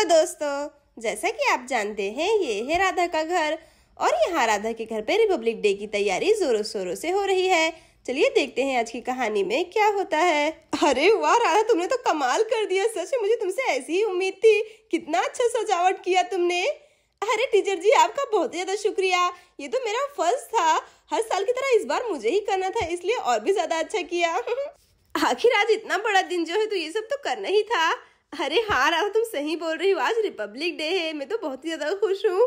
Hello दोस्तों जैसा कि आप जानते हैं ये है राधा का घर और यहाँ राधा के घर पे रिपब्लिक डे की तैयारी जोरों शोरों से हो रही है चलिए देखते हैं आज की कहानी में क्या होता है अरे वाह राधा तुमने तो कमाल कर दिया सच मुझे तुमसे ऐसी ही उम्मीद थी कितना अच्छा सजावट किया तुमने अरे टीचर जी आपका बहुत ज़्यादा शुक्रिया ये तो मेरा फर्ज था हर साल की तरह इस बार मुझे ही करना था इसलिए और भी ज़्यादा अच्छा किया आखिर आज इतना बड़ा दिन जो है तो ये सब तो करना ही था अरे हाँ राधा तुम सही बोल रही हो आज रिपब्लिक डे है मैं तो बहुत ही ज़्यादा खुश हूँ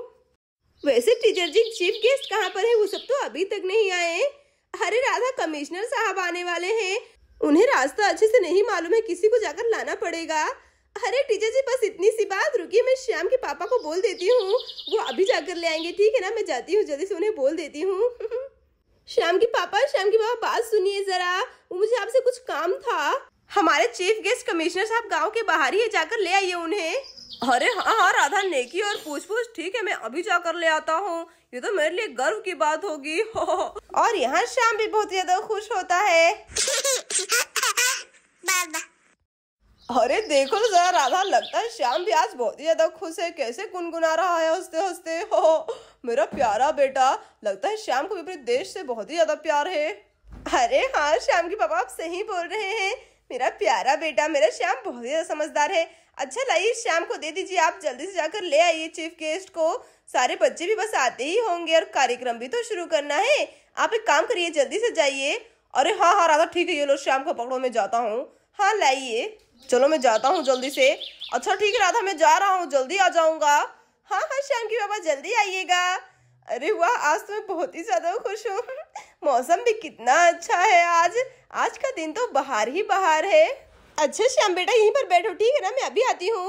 वैसे टीचर जी चीफ गेस्ट कहाँ पर है वो सब तो अभी तक नहीं आए अरे राधा कमिश्नर साहब आने वाले हैं उन्हें रास्ता अच्छे से नहीं मालूम है किसी को जाकर लाना पड़ेगा अरे टीचर जी बस इतनी सी बात रुकी मैं श्याम के पापा को बोल देती हूँ वो अभी जाकर ले आएंगे ठीक है ना मैं जाती हूँ जल्दी से उन्हें बोल देती हूँ श्याम के पापा श्याम के पापा बात सुनिए जरा मुझे आपसे कुछ काम था हमारे चीफ गेस्ट कमिश्नर साहब गांव के बाहर ही जाकर ले आइए उन्हें अरे हाँ हाँ राधा नेकी और पूछ पूछ ठीक है मैं अभी जाकर ले आता हूँ ये तो मेरे लिए गर्व की बात होगी हो। और यहाँ श्याम भी बहुत ज्यादा खुश होता है अरे देखो तो जरा राधा लगता है श्याम भी आज बहुत ही ज्यादा खुश है कैसे गुनगुना रहा है हंसते हंसते हो मेरा प्यारा बेटा लगता है श्याम को भी अपने देश से बहुत ही ज्यादा प्यार है अरे हाँ श्याम के पापा आप सही बोल रहे हैं मेरा प्यारा बेटा मेरा श्याम बहुत ही समझदार है अच्छा लाइए श्याम को दे दीजिए आप जल्दी से जाकर ले आइए चीफ गेस्ट को सारे बच्चे भी बस आते ही होंगे और कार्यक्रम भी तो शुरू करना है आप एक काम करिए जल्दी से जाइए अरे हाँ हाँ राधा ठीक है ये लो श्याम को पकड़ो मैं जाता हूँ हाँ लाइए चलो मैं जाता हूँ जल्दी से अच्छा ठीक है राधा मैं जा रहा हूँ जल्दी आ जाऊँगा हाँ हाँ श्याम की बाबा जल्दी आइएगा अरे वाह आज तो मैं बहुत ही ज़्यादा खुश हूँ मौसम भी कितना अच्छा है आज आज का दिन तो बाहर ही बाहर है अच्छा श्याम बेटा यहीं पर बैठो ठीक है ना मैं अभी आती हूँ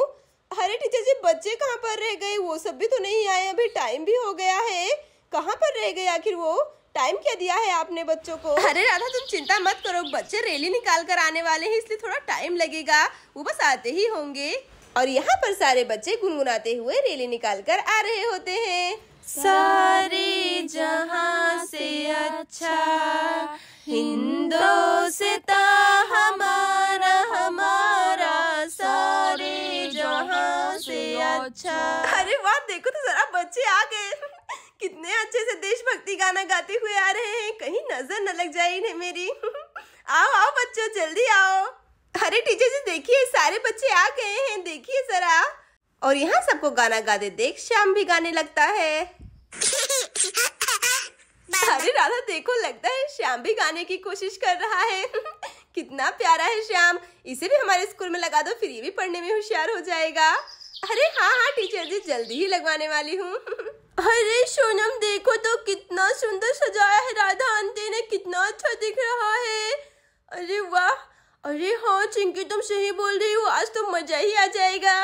अरे टीचर जी बच्चे कहाँ पर रह गए वो सब भी तो नहीं आए अभी टाइम भी हो गया है कहाँ पर रह गए आखिर वो टाइम क्या दिया है आपने बच्चों को अरे राधा तुम चिंता मत करो बच्चे रैली निकाल कर आने वाले हैं इसलिए थोड़ा टाइम लगेगा वो बस आते ही होंगे और यहाँ पर सारे बच्चे गुनगुनाते हुए रैली निकाल कर आ रहे होते हैं सारे जहां से अच्छा ता हमारा हमारा सारे जहां से अच्छा अरे वाह देखो तो जरा बच्चे आ गए कितने अच्छे से देशभक्ति गाना गाते हुए आ रहे हैं कहीं नजर न लग जाए इन्हें मेरी आओ आओ बच्चों जल्दी आओ अरे टीचर जी देखिए सारे बच्चे आ गए हैं देखिए जरा और यहाँ सबको गाना गाते देख श्याम भी गाने लगता है अरे राधा देखो लगता है श्याम भी गाने की कोशिश कर रहा है कितना प्यारा है श्याम इसे भी हमारे स्कूल में लगा दो फिर ये भी पढ़ने में होशियार हो जाएगा अरे हाँ हाँ टीचर जी जल्दी ही लगवाने वाली हूँ अरे सोनम देखो तो कितना सुंदर सजाया है राधा आंटी ने कितना अच्छा दिख रहा है अरे वाह अरे हाँ चिंकी तुम सही बोल रही हो आज तो मजा ही आ जाएगा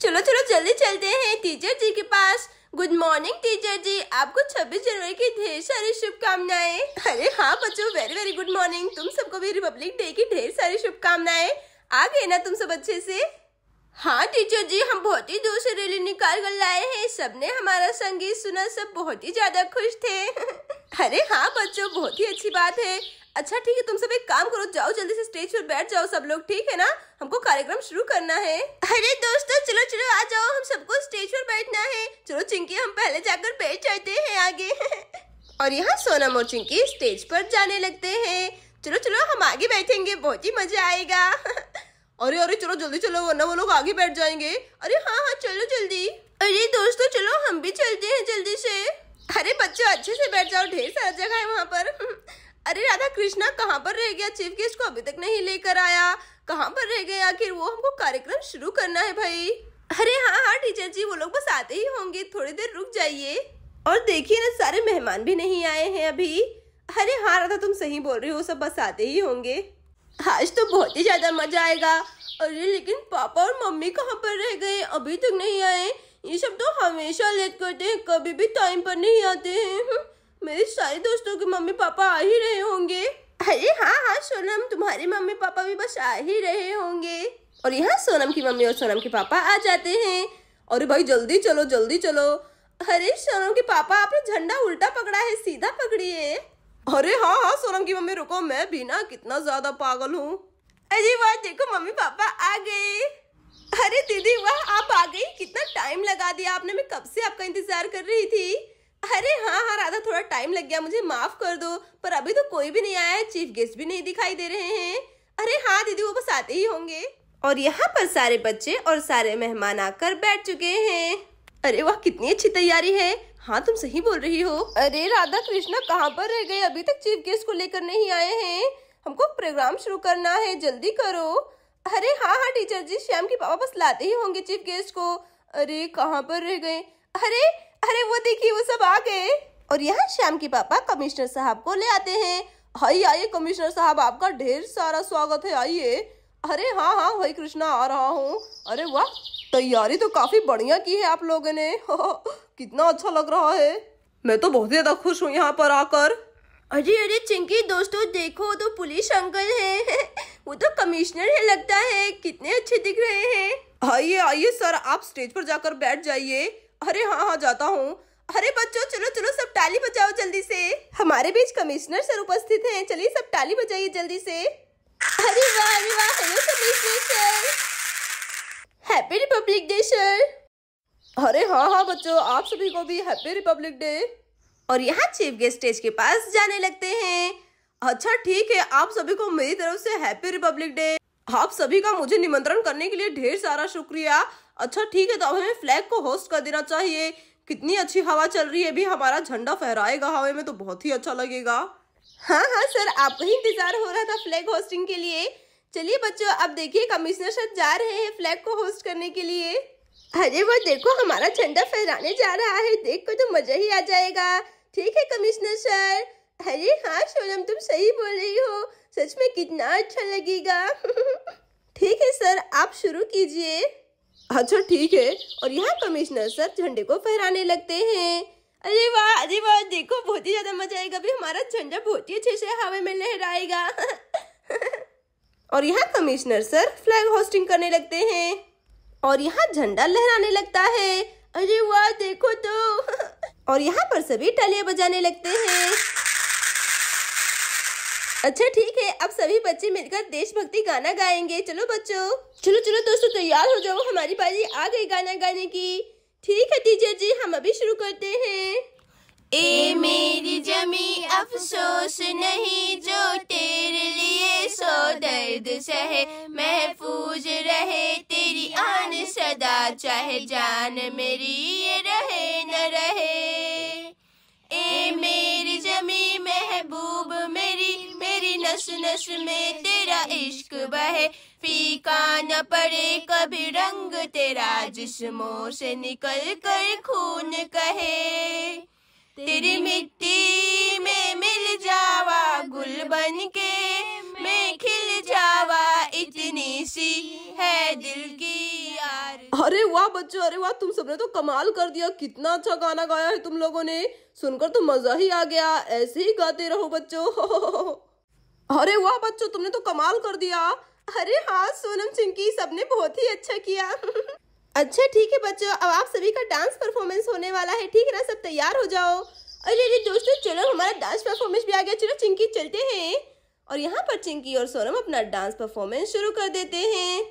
चलो चलो जल्दी चलते हैं टीचर जी के पास गुड मॉर्निंग टीचर जी आपको 26 जनवरी की ढेर सारी शुभकामनाएं अरे हाँ बच्चों वेरी वेरी गुड मॉर्निंग तुम सबको भी रिपब्लिक डे की ढेर सारी शुभकामनाएं आ गए ना तुम सब अच्छे से हाँ टीचर जी हम बहुत ही दूर से रैली निकाल कर लाए हैं सबने हमारा संगीत सुना सब बहुत ही ज्यादा खुश थे अरे हाँ बच्चों बहुत ही अच्छी बात है अच्छा ठीक है तुम सब एक काम करो जाओ जल्दी से स्टेज पर बैठ जाओ सब लोग ठीक है ना हमको कार्यक्रम शुरू करना है अरे दोस्तों चलो चलो आ जाओ हम सबको स्टेज पर बैठना है चलो चिंकी हम पहले जाकर बैठ जाते हैं आगे और यहाँ सोनम और चिंकी स्टेज पर जाने लगते हैं चलो चलो हम आगे बैठेंगे बहुत ही मजा आएगा अरे अरे चलो जल्दी चलो वरना वो लोग आगे बैठ जाएंगे अरे हाँ हाँ चलो जल्दी अरे दोस्तों चलो हम भी चलते हैं जल्दी से अरे बच्चों अच्छे से बैठ जाओ ढेर सारा जगह है वहाँ पर अरे राधा कृष्णा कहाँ पर रह गया चीफ गेस्ट को अभी तक नहीं लेकर आया कहाँ पर रह गया आखिर वो हमको कार्यक्रम शुरू करना है भाई अरे हाँ हाँ टीचर जी वो लोग बस आते ही होंगे थोड़ी देर रुक जाइए और देखिए ना सारे मेहमान भी नहीं आए हैं अभी अरे हाँ राधा तुम सही बोल रही हो सब बस आते ही होंगे आज तो बहुत ही ज़्यादा मजा आएगा अरे लेकिन पापा और मम्मी कहाँ पर रह गए अभी तक नहीं आए ये सब तो हमेशा लेट करते हैं कभी भी टाइम पर नहीं आते हैं हम्म। मेरे सारे दोस्तों के मम्मी पापा आ ही रहे होंगे अरे हाँ हाँ सोनम तुम्हारे मम्मी पापा भी बस आ ही रहे होंगे और यहाँ सोनम की मम्मी और सोनम के पापा आ जाते हैं अरे भाई जल्दी चलो जल्दी चलो अरे सोनम के पापा आपने झंडा उल्टा पकड़ा है सीधा पकड़िए अरे हाँ हाँ सोनम की मम्मी रुको मैं भी ना कितना ज्यादा पागल हूँ अरे वाह देखो मम्मी पापा आ गए अरे दीदी वाह आप आ गई कितना टाइम लगा दिया आपने मैं कब से आपका इंतजार कर रही थी अरे हाँ हाँ राधा थोड़ा टाइम लग गया मुझे माफ कर दो पर अभी तो कोई भी नहीं आया है चीफ गेस्ट भी नहीं दिखाई दे रहे हैं अरे हाँ दीदी वो बस आते ही होंगे और यहाँ पर सारे बच्चे और सारे मेहमान आकर बैठ चुके हैं अरे वाह कितनी अच्छी तैयारी है हाँ तुम सही बोल रही हो अरे राधा कृष्णा कहाँ पर रह गए अभी तक चीफ गेस्ट को लेकर नहीं आए हैं हमको प्रोग्राम शुरू करना है जल्दी करो अरे हाँ हाँ टीचर जी श्याम के पापा बस लाते ही होंगे चीफ गेस्ट को अरे कहाँ पर रह गए अरे अरे वो देखिए वो सब आ गए और यहाँ श्याम के पापा कमिश्नर साहब को ले आते हैं हाई आइए कमिश्नर साहब आपका ढेर सारा स्वागत है आइए अरे हाँ हाँ भाई कृष्णा आ रहा हूँ अरे वाह तैयारी तो काफी बढ़िया की है आप लोगों ने कितना अच्छा लग रहा है मैं तो बहुत ज्यादा खुश हूँ यहाँ पर आकर अरे अरे चिंकी दोस्तों देखो तो पुलिस अंकल है वो तो कमिश्नर है लगता है कितने अच्छे दिख रहे हैं आइए आइए सर आप स्टेज पर जाकर बैठ जाइए अरे हाँ हाँ जाता हूँ अरे बच्चों चलो चलो सब टाली बजाओ जल्दी से हमारे बीच कमिश्नर सर उपस्थित हैं चलिए सब टाली बजाइए जल्दी से अरे वाह अरे वाह hello commissioner sir happy republic day sir अरे हाँ हाँ बच्चों आप सभी को भी हैप्पी रिपब्लिक डे और यहाँ चीफ गेस्ट स्टेज के पास जाने लगते हैं अच्छा ठीक है आप सभी को मेरी तरफ से हैप्पी रिपब्लिक डे आप सभी का मुझे निमंत्रण करने के लिए ढेर सारा शुक्रिया अच्छा ठीक है तो अब हमें फ्लैग को होस्ट कर देना चाहिए कितनी अच्छी हवा चल रही है भी हमारा झंडा फहराएगा हवा में तो बहुत ही अच्छा लगेगा हाँ हाँ सर आपका ही इंतजार हो रहा था फ्लैग होस्टिंग के लिए चलिए बच्चों अब देखिए कमिश्नर सर जा रहे हैं फ्लैग को होस्ट करने के लिए अरे वो देखो हमारा झंडा फहराने जा रहा है देख कर तो मजा ही आ जाएगा ठीक है कमिश्नर सर अरे हाँ सोनम तुम सही बोल रही हो सच में कितना अच्छा लगेगा ठीक है सर आप शुरू कीजिए अच्छा ठीक है और यहाँ कमिश्नर सर झंडे को फहराने लगते हैं अरे वाह अरे वाह देखो बहुत ही ज्यादा मजा आएगा अभी हमारा झंडा बहुत ही अच्छे से हवा में लहराएगा और यहाँ कमिश्नर सर फ्लैग होस्टिंग करने लगते हैं और यहाँ झंडा लहराने लगता है अरे वाह देखो तो और यहाँ पर सभी टालियाँ बजाने लगते हैं अच्छा ठीक है अब सभी बच्चे मिलकर देशभक्ति गाना गाएंगे चलो बच्चों चलो चलो दोस्तों तैयार हो जाओ हमारी बारी आ गई गाना गाने की ठीक है टीचर जी हम अभी शुरू करते हैं ए मेरी जमी अफसोस नहीं जो तेरे लिए सो दर्द सहे महफूज रहे तेरी आन सदा चाहे जान मेरी ये रहे न रहे ए मेरी जमी महबूब में नस नस में तेरा इश्क बहे फीका न पड़े कभी रंग तेरा जिसमो से निकल कर खून कहे तेरी मिट्टी में मिल जावा गुल बन के मैं खिल जावा इतनी सी है दिल की यार अरे वाह बच्चों अरे वाह तुम सबने तो कमाल कर दिया कितना अच्छा गाना गाया है तुम लोगों ने सुनकर तो मजा ही आ गया ऐसे ही गाते रहो बच्चों अरे वाह बच्चों तुमने तो कमाल कर दिया अरे हाँ सोनम चिंकी सबने बहुत ही अच्छा किया अच्छा ठीक है बच्चों अब आप सभी का डांस परफॉर्मेंस होने वाला है ठीक है ना सब तैयार हो जाओ अरे अरे दोस्तों चलो हमारा डांस परफॉर्मेंस भी आ गया चलो चिंकी चलते हैं और यहाँ पर चिंकी और सोनम अपना डांस परफॉर्मेंस शुरू कर देते हैं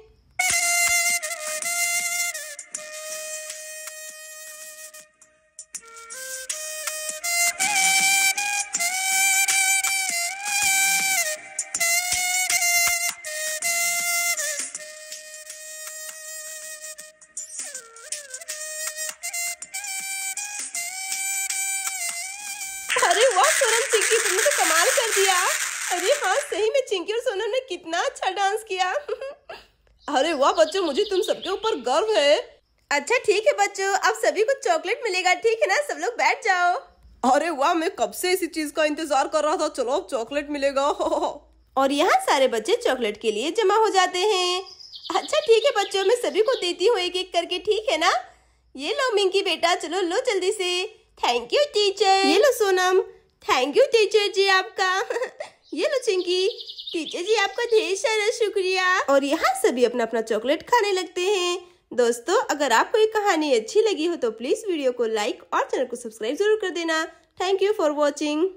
सोनम चिंकी तुमने तो कमाल कर दिया अरे हाँ सही में चिंकी और सोनम ने कितना अच्छा डांस किया अरे वाह बच्चों मुझे तुम सबके ऊपर गर्व है अच्छा ठीक है बच्चों अब सभी को चॉकलेट मिलेगा ठीक है ना सब लोग बैठ जाओ अरे वाह मैं कब से इसी चीज का इंतजार कर रहा था चलो अब चॉकलेट मिलेगा और यहाँ सारे बच्चे चॉकलेट के लिए जमा हो जाते हैं अच्छा ठीक है बच्चों मैं सभी को देती हूँ एक एक करके ठीक है ना ये लो मिंकी बेटा चलो लो जल्दी से थैंक यू टीचर ये लो Sonam thank you teacher ji आपका ये लो चिंकी टीचर जी आपका ढेर सारा शुक्रिया और यहाँ सभी अपना अपना चॉकलेट खाने लगते हैं दोस्तों अगर आपको ये कहानी अच्छी लगी हो तो प्लीज़ वीडियो को लाइक और चैनल को सब्सक्राइब जरूर कर देना थैंक यू फॉर वॉचिंग